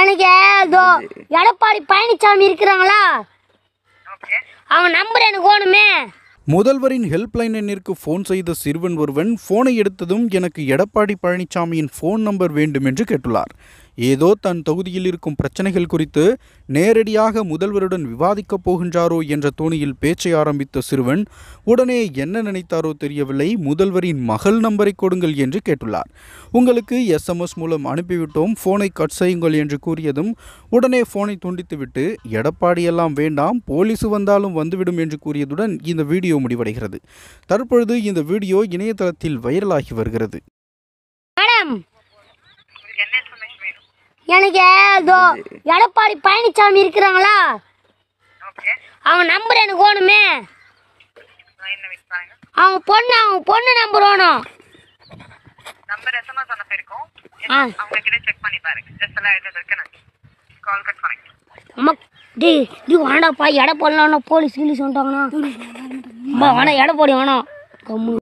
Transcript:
எனக்கு ஏதோ எடப்பாடி பழனிசாமி இருக்கிறாங்களா அவன் நம்பர் எனக்கு வேணுமே முதல்வரின் ஹெல்ப்லைன் எண்ணிற்கு ஃபோன் செய்த சிறுவன் ஒருவன் ஃபோனை எடுத்ததும் எனக்கு எடப்பாடி பழனிசாமியின் ஃபோன் நம்பர் வேண்டும் என்று கேட்டுள்ளார் ஏதோ தன் தொகுதியில் இருக்கும் பிரச்சனைகள் குறித்து நேரடியாக முதல்வருடன் விவாதிக்கப் போகின்றாரோ என்ற தோணியில் பேச்சை ஆரம்பித்த சிறுவன் உடனே என்ன நினைத்தாரோ தெரியவில்லை முதல்வரின் மகள் நம்பரை கொடுங்கள் என்று கேட்டுள்ளார் உங்களுக்கு எஸ்எம்எஸ் மூலம் அனுப்பிவிட்டோம் ஃபோனை கட் செய்யுங்கள் என்று கூறியதும் உடனே ஃபோனை துண்டித்துவிட்டு எடப்பாடியெல்லாம் வேண்டாம் போலீஸ் வந்தாலும் வந்துவிடும் என்று கூறியதுடன் இந்த வீடியோ முடிவடைகிறது தற்பொழுது இந்த வீடியோ இணையதளத்தில் வைரலாகி வருகிறது எனக்கு ஏதோ எடப்பாடி பழனிசாமி இருக்கிறாங்களா அவங்க நம்பர் எனக்கு வேணுமே அவங்க பொண்ணு அவங்க பொண்ணு நம்பர் வேணும் நம்பர் எஸ்எம்எஸ் அனுப்பியிருக்கோம் அவங்க கிட்ட செக் பண்ணி பாருங்க ஜஸ்ட் எல்லாம் கால் கட் அம்மா எடை போடலாம் போலீஸ் கீழே சொல்லிட்டாங்கண்ணா வேணாம் எடை வேணாம் கம்மு